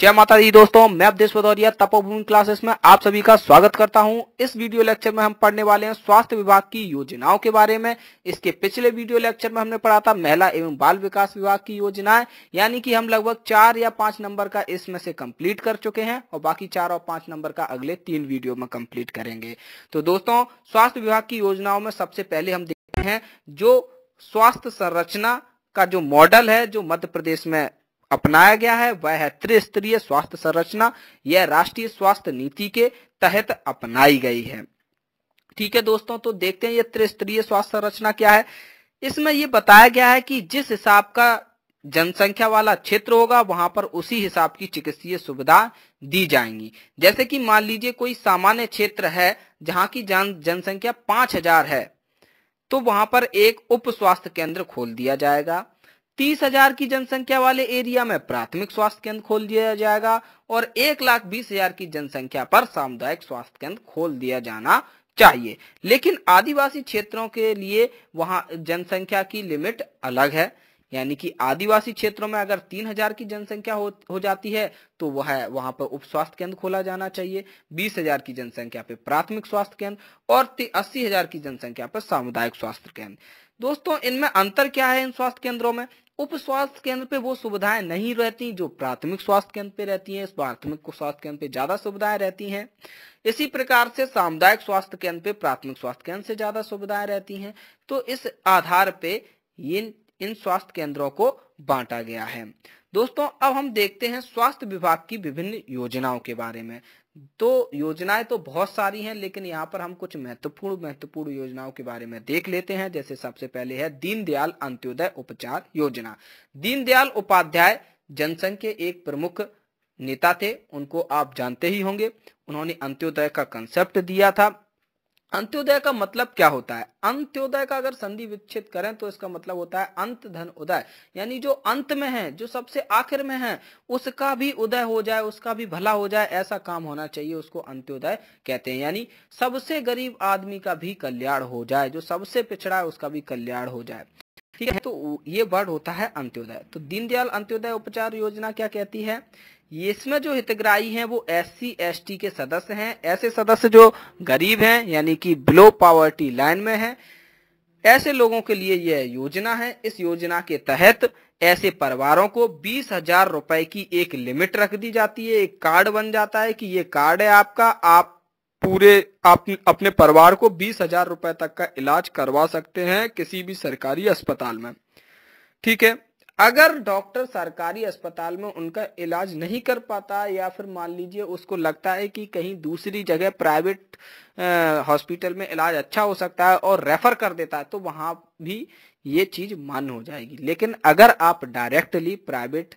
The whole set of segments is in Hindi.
जय माता दी दोस्तों मैं अवधेश भदौरिया तपोभूमि क्लासेस में आप सभी का स्वागत करता हूं इस वीडियो लेक्चर में हम पढ़ने वाले हैं स्वास्थ्य विभाग की योजनाओं के बारे में इसके पिछले वीडियो लेक्चर में हमने पढ़ा था महिला एवं बाल विकास विभाग की योजनाएं यानी कि हम लगभग चार या पांच नंबर का इसमें से कम्प्लीट कर चुके हैं और बाकी चार और पांच नंबर का अगले तीन वीडियो में कम्प्लीट करेंगे तो दोस्तों स्वास्थ्य विभाग की योजनाओं में सबसे पहले हम देखते हैं जो स्वास्थ्य संरचना का जो मॉडल है जो मध्य प्रदेश में अपनाया गया है वह है त्रिस्तरीय स्वास्थ्य संरचना यह राष्ट्रीय स्वास्थ्य नीति के तहत अपनाई गई है ठीक है दोस्तों तो देखते हैं यह त्रिस्तरीय स्वास्थ्य संरचना क्या है इसमें यह बताया गया है कि जिस हिसाब का जनसंख्या वाला क्षेत्र होगा वहां पर उसी हिसाब की चिकित्सीय सुविधा दी जाएंगी जैसे कि मान लीजिए कोई सामान्य क्षेत्र है जहां की जन जनसंख्या पांच हजार है तो वहां पर एक उप स्वास्थ्य केंद्र खोल दिया जाएगा तीस हजार की जनसंख्या वाले एरिया में प्राथमिक स्वास्थ्य केंद्र खोल दिया जाएगा और एक लाख बीस हजार की जनसंख्या पर सामुदायिक स्वास्थ्य केंद्र खोल दिया जाना चाहिए लेकिन आदिवासी क्षेत्रों के लिए वहां जनसंख्या की लिमिट अलग है यानी कि आदिवासी क्षेत्रों में अगर तीन हजार की जनसंख्या हो, हो जाती है तो वह वहां पर उप स्वास्थ्य केंद्र खोला जाना चाहिए बीस हजार की जनसंख्या पर प्राथमिक स्वास्थ्य केंद्र और अस्सी हजार की जनसंख्या पर सामुदायिक स्वास्थ्य केंद्र दोस्तों इनमें अंतर क्या है इन स्वास्थ्य केंद्रों में उप स्वास्थ्य केंद्र पे वो सुविधाएं नहीं रहती जो प्राथमिक स्वास्थ्य केंद्र पे रहती हैं प्राथमिक स्वास्थ्य केंद्र पे ज्यादा सुविधाएं रहती हैं इसी प्रकार से सामुदायिक स्वास्थ्य केंद्र पे प्राथमिक स्वास्थ्य केंद्र से ज्यादा सुविधाएं रहती हैं तो इस आधार पे इन इन स्वास्थ्य केंद्रों को बांटा गया है दोस्तों अब हम देखते हैं स्वास्थ्य विभाग की विभिन्न योजनाओं के बारे में तो योजनाएं तो बहुत सारी हैं लेकिन यहाँ पर हम कुछ महत्वपूर्ण महत्वपूर्ण योजनाओं के बारे में देख लेते हैं जैसे सबसे पहले है दीनदयाल अंत्योदय उपचार योजना दीनदयाल उपाध्याय जनसंघ के एक प्रमुख नेता थे उनको आप जानते ही होंगे उन्होंने अंत्योदय का कंसेप्ट दिया था अंत्योदय का मतलब क्या होता है अंत्योदय का अगर संधि विच्छेद करें तो इसका मतलब होता है अंत धन उदय यानी जो अंत में है जो सबसे आखिर में है उसका भी उदय हो जाए उसका भी भला हो जाए ऐसा काम होना चाहिए उसको अंत्योदय कहते हैं यानी सबसे गरीब आदमी का भी कल्याण हो जाए जो सबसे पिछड़ा है उसका भी कल्याण हो जाए ठीक है तो ये वर्ड होता है अंत्योदय तो दीनदयाल अंत्योदय उपचार योजना क्या कहती है इसमें जो हितग्राही हैं वो एस सी एस टी के सदस्य हैं ऐसे सदस्य जो गरीब हैं यानी कि बिलो पॉवर्टी लाइन में हैं ऐसे लोगों के लिए यह योजना है इस योजना के तहत ऐसे परिवारों को बीस हजार रुपए की एक लिमिट रख दी जाती है एक कार्ड बन जाता है कि ये कार्ड है आपका आप पूरे आप अपने परिवार को बीस हजार रुपए तक का इलाज करवा सकते हैं किसी भी सरकारी अस्पताल में ठीक है अगर डॉक्टर सरकारी अस्पताल में उनका इलाज नहीं कर पाता या फिर मान लीजिए उसको लगता है कि कहीं दूसरी जगह प्राइवेट हॉस्पिटल में इलाज अच्छा हो सकता है और रेफर कर देता है तो वहां भी ये चीज मान्य हो जाएगी लेकिन अगर आप डायरेक्टली प्राइवेट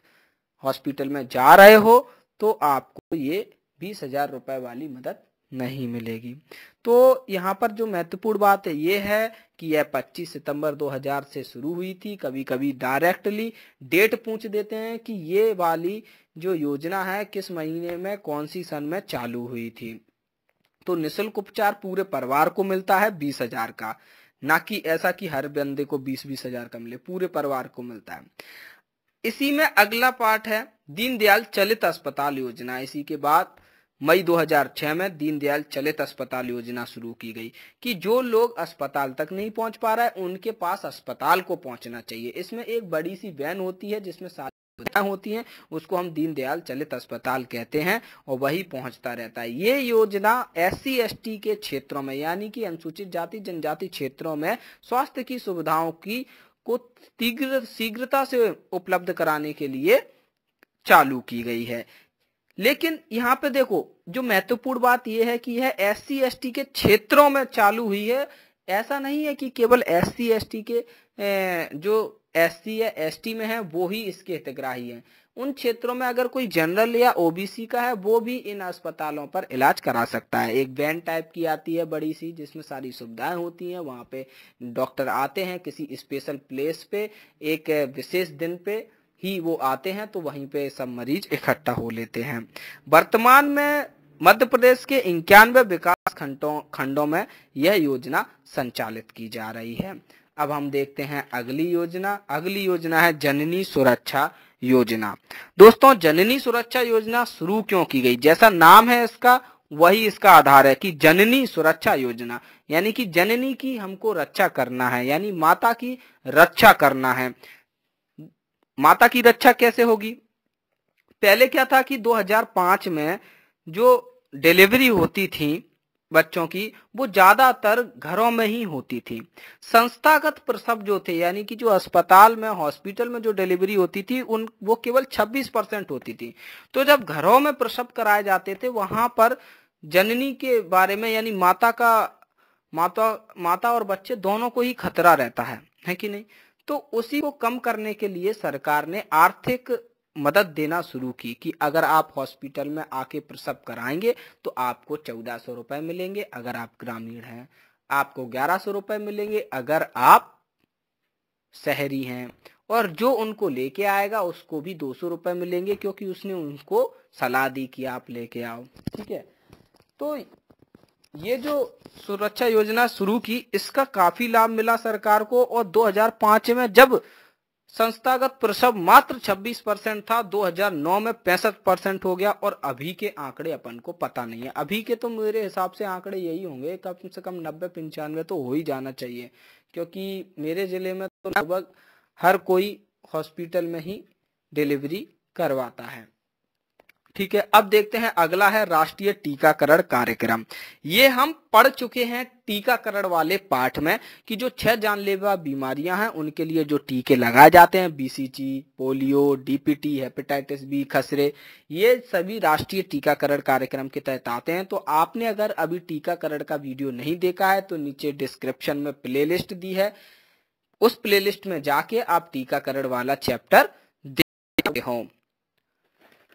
हॉस्पिटल में जा रहे हो तो आपको ये बीस हजार रुपए वाली मदद नहीं मिलेगी तो यहाँ पर जो महत्वपूर्ण बात है ये है कि यह 25 सितंबर 2000 से शुरू हुई थी कभी कभी डायरेक्टली डेट पूछ देते हैं कि ये वाली जो योजना है किस महीने में कौन सी सन में चालू हुई थी तो निशुल्क उपचार पूरे परिवार को मिलता है बीस हजार का ना कि ऐसा कि हर बंदे को बीस बीस हजार का मिले पूरे परिवार को मिलता है इसी में अगला पार्ट है दीनदयाल चलित अस्पताल योजना इसी के बाद मई 2006 में दीनदयाल चलित अस्पताल योजना शुरू की गई कि जो लोग अस्पताल तक नहीं पहुंच पा रहा है उनके पास अस्पताल को पहुंचना चाहिए इसमें एक बड़ी सी वैन होती है जिसमें सारी होती हैं उसको हम दीनदयाल चलित अस्पताल कहते हैं और वही पहुंचता रहता है ये योजना एस सी के क्षेत्रों में यानी कि अनुसूचित जाति जनजाति क्षेत्रों में स्वास्थ्य की सुविधाओं की को तीघ्र शीघ्रता से उपलब्ध कराने के लिए चालू की गई है लेकिन यहाँ पे देखो जो महत्वपूर्ण बात यह है कि यह एस सी के क्षेत्रों में चालू हुई है ऐसा नहीं है कि केवल एस सी के जो एस सी या एस में है वो ही इसके हितग्राही है उन क्षेत्रों में अगर कोई जनरल या ओबीसी का है वो भी इन अस्पतालों पर इलाज करा सकता है एक वैन टाइप की आती है बड़ी सी जिसमें सारी सुविधाएं होती हैं वहाँ पे डॉक्टर आते हैं किसी स्पेशल प्लेस पे एक विशेष दिन पे ही वो आते हैं तो वहीं पे सब मरीज इकट्ठा हो लेते हैं वर्तमान में मध्य प्रदेश के इक्यानवे विकास खंडों खंडों में यह योजना संचालित की जा रही है अब हम देखते हैं अगली योजना अगली योजना है जननी सुरक्षा योजना दोस्तों जननी सुरक्षा योजना शुरू क्यों की गई जैसा नाम है इसका वही इसका आधार है कि जननी सुरक्षा योजना यानी कि जननी की हमको रक्षा करना है यानी माता की रक्षा करना है माता की रक्षा कैसे होगी पहले क्या था कि 2005 में जो डिलीवरी होती थी बच्चों की वो ज्यादातर घरों में ही होती थी संस्थागत प्रसव जो थे यानी कि जो अस्पताल में हॉस्पिटल में जो डिलीवरी होती थी उन वो केवल 26 परसेंट होती थी तो जब घरों में प्रसव कराए जाते थे वहां पर जननी के बारे में यानी माता का माता माता और बच्चे दोनों को ही खतरा रहता है है कि नहीं तो उसी को कम करने के लिए सरकार ने आर्थिक मदद देना शुरू की कि अगर आप हॉस्पिटल में आके प्रसव कराएंगे तो आपको चौदह सौ रुपये मिलेंगे अगर आप ग्रामीण हैं आपको ग्यारह सौ रुपये मिलेंगे अगर आप शहरी हैं और जो उनको लेके आएगा उसको भी दो सौ रुपये मिलेंगे क्योंकि उसने उनको सलाह दी कि आप लेके आओ ठीक है तो ये जो सुरक्षा योजना शुरू की इसका काफी लाभ मिला सरकार को और 2005 में जब संस्थागत प्रसव मात्र 26 परसेंट था 2009 में पैंसठ परसेंट हो गया और अभी के आंकड़े अपन को पता नहीं है अभी के तो मेरे हिसाब से आंकड़े यही होंगे कम से कम नब्बे पंचानवे तो हो ही जाना चाहिए क्योंकि मेरे जिले में तो लगभग हर कोई हॉस्पिटल में ही डिलीवरी करवाता है ठीक है अब देखते हैं अगला है राष्ट्रीय टीकाकरण कार्यक्रम ये हम पढ़ चुके हैं टीकाकरण वाले पाठ में कि जो छह जानलेवा बीमारियां हैं उनके लिए जो टीके लगाए जाते हैं BCG polio DPT hepatitis B खसरे ये सभी राष्ट्रीय टीकाकरण कार्यक्रम के तहत आते हैं तो आपने अगर अभी टीकाकरण का वीडियो नहीं देखा है तो नीचे डिस्क्रिप्शन में प्ले दी है उस प्ले में जाके आप टीकाकरण वाला चैप्टर देखते हो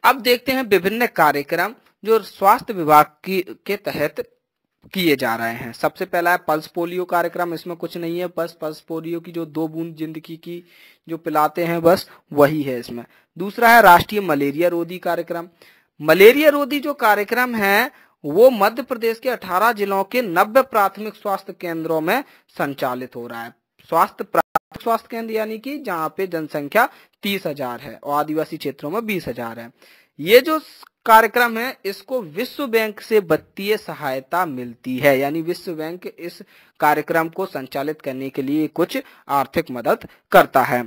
अब देखते हैं विभिन्न कार्यक्रम जो स्वास्थ्य विभाग की के तहत किए जा रहे हैं सबसे पहला है पल्स पोलियो कार्यक्रम इसमें कुछ नहीं है बस पल्स पोलियो की जो दो बूंद जिंदगी की जो पिलाते हैं बस वही है इसमें दूसरा है राष्ट्रीय मलेरिया रोधी कार्यक्रम मलेरिया रोधी जो कार्यक्रम है वो मध्य प्रदेश के 18 जिलों के 90 प्राथमिक स्वास्थ्य केंद्रों में संचालित हो रहा है स्वास्थ्य प्राथमिक स्वास्थ्य केंद्र यानी कि जहां पे जनसंख्या तीस हजार है और आदिवासी क्षेत्रों में बीस हजार है ये जो कार्यक्रम है इसको विश्व बैंक से वित्तीय सहायता मिलती है यानी विश्व बैंक इस कार्यक्रम को संचालित करने के लिए कुछ आर्थिक मदद करता है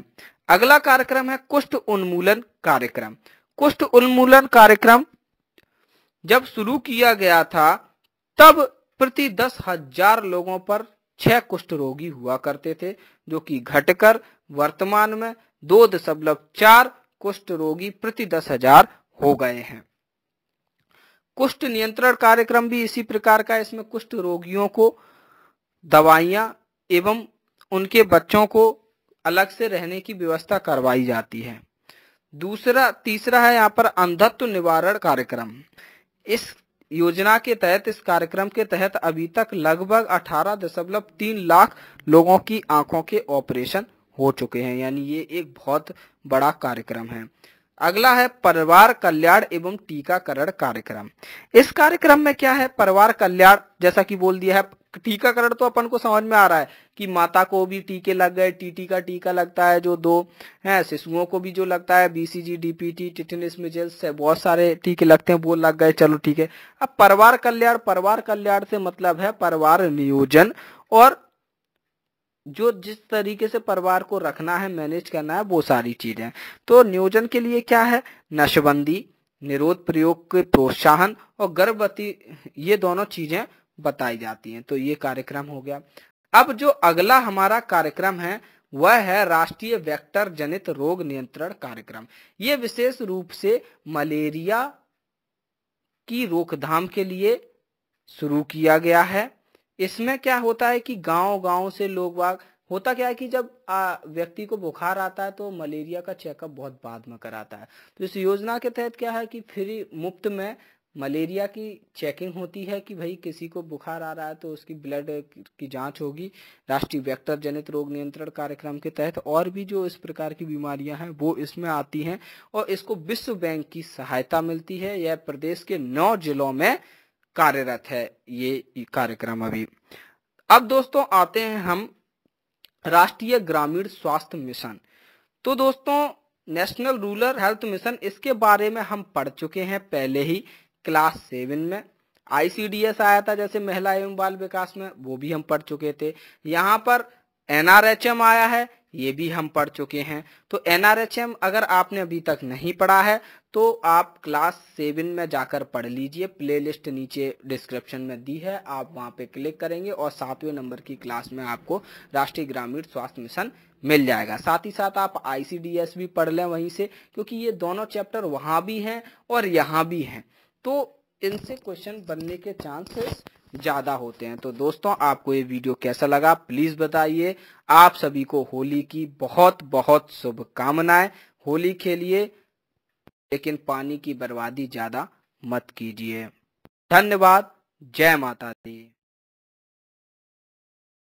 अगला कार्यक्रम है कुष्ठ उन्मूलन कार्यक्रम कुष्ठ उन्मूलन कार्यक्रम जब शुरू किया गया था तब प्रति दस हजार लोगों पर छह कुष्ठ रोगी हुआ करते थे जो कि घटकर वर्तमान में दो दशमलव चार कुष्ठ रोगी प्रति दस हजार हो गए हैं कुष्ठ नियंत्रण कार्यक्रम भी इसी प्रकार का इसमें कुष्ठ रोगियों को दवाइयां एवं उनके बच्चों को अलग से रहने की व्यवस्था करवाई जाती है दूसरा तीसरा है यहाँ पर अंधत्व निवारण कार्यक्रम इस योजना के तहत इस कार्यक्रम के तहत अभी तक लगभग 18.3 लाख लोगों की आंखों के ऑपरेशन हो चुके हैं यानी ये एक बहुत बड़ा कार्यक्रम है अगला है परिवार कल्याण एवं टीकाकरण कार्यक्रम इस कार्यक्रम में क्या है परिवार कल्याण जैसा कि बोल दिया है टीकाकरण तो अपन को समझ में आ रहा है कि माता को भी टीके लग गए टीटी का टीका लगता है जो दो है शिशुओं को भी जो लगता है बीसीजी डीपीटी टिटनिस मिजल्स बहुत सारे टीके लगते हैं वो लग गए चलो ठीक है अब परिवार कल्याण परिवार कल्याण से मतलब है परिवार नियोजन और जो जिस तरीके से परिवार को रखना है मैनेज करना है वो सारी चीजें तो नियोजन के लिए क्या है नशबंदी निरोध प्रयोग के प्रोत्साहन और गर्भवती ये दोनों चीजें बताई जाती हैं तो ये कार्यक्रम हो गया अब जो अगला हमारा कार्यक्रम है वह है राष्ट्रीय वेक्टर जनित रोग नियंत्रण कार्यक्रम ये विशेष रूप से मलेरिया की रोकथाम के लिए शुरू किया गया है इसमें क्या होता है कि गांव गांव से लोग बाग होता क्या है कि जब व्यक्ति को बुखार आता है तो मलेरिया का चेकअप बहुत बाद में कराता है तो इस योजना के तहत क्या है कि फ्री मुफ्त में मलेरिया की चेकिंग होती है कि भाई किसी को बुखार आ रहा है तो उसकी ब्लड की जांच होगी राष्ट्रीय वेक्टर जनित रोग नियंत्रण कार्यक्रम के तहत और भी जो इस प्रकार की बीमारियां हैं वो इसमें आती हैं और इसको विश्व बैंक की सहायता मिलती है यह प्रदेश के नौ जिलों में कार्यरत है ये कार्यक्रम अभी अब दोस्तों आते हैं हम राष्ट्रीय ग्रामीण स्वास्थ्य मिशन तो दोस्तों नेशनल रूरल हेल्थ मिशन इसके बारे में हम पढ़ चुके हैं पहले ही क्लास सेवन में आईसीडीएस आया था जैसे महिला एवं बाल विकास में वो भी हम पढ़ चुके थे यहाँ पर एनआरएचएम आया है ये भी हम पढ़ चुके हैं तो एनआरएचएम अगर आपने अभी तक नहीं पढ़ा है तो आप क्लास सेवन में जाकर पढ़ लीजिए प्लेलिस्ट नीचे डिस्क्रिप्शन में दी है आप वहाँ पे क्लिक करेंगे और सातवें नंबर की क्लास में आपको राष्ट्रीय ग्रामीण स्वास्थ्य मिशन मिल जाएगा साथ ही साथ आप आईसीडीएस भी पढ़ लें वहीं से क्योंकि ये दोनों चैप्टर वहाँ भी हैं और यहाँ भी हैं तो इनसे क्वेश्चन बनने के चांसेस ज़्यादा होते हैं तो दोस्तों आपको ये वीडियो कैसा लगा प्लीज़ बताइए आप सभी को होली की बहुत बहुत शुभकामनाएं होली खेलिए लेकिन पानी की बर्बादी ज़्यादा मत कीजिए धन्यवाद जय माता दी